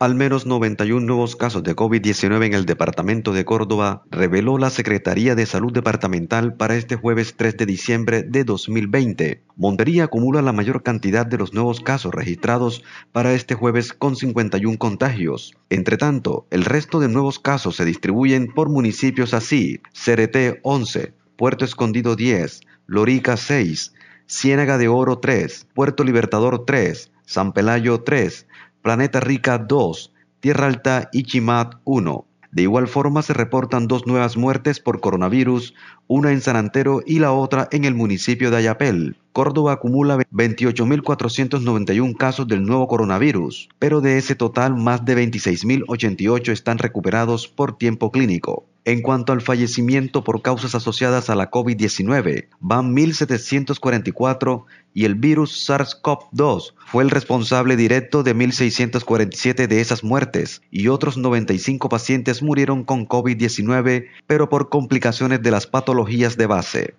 Al menos 91 nuevos casos de COVID-19 en el departamento de Córdoba reveló la Secretaría de Salud Departamental para este jueves 3 de diciembre de 2020. Montería acumula la mayor cantidad de los nuevos casos registrados para este jueves con 51 contagios. Entre tanto, el resto de nuevos casos se distribuyen por municipios así: CRT 11, Puerto Escondido 10, Lorica 6, Ciénaga de Oro 3, Puerto Libertador 3, San Pelayo 3, Planeta Rica 2, Tierra Alta y Chimat 1. De igual forma se reportan dos nuevas muertes por coronavirus, una en San Antero y la otra en el municipio de Ayapel. Córdoba acumula 28.491 casos del nuevo coronavirus, pero de ese total más de 26.088 están recuperados por tiempo clínico. En cuanto al fallecimiento por causas asociadas a la COVID-19, van 1.744 y el virus SARS-CoV-2 fue el responsable directo de 1.647 de esas muertes y otros 95 pacientes murieron con COVID-19 pero por complicaciones de las patologías de base.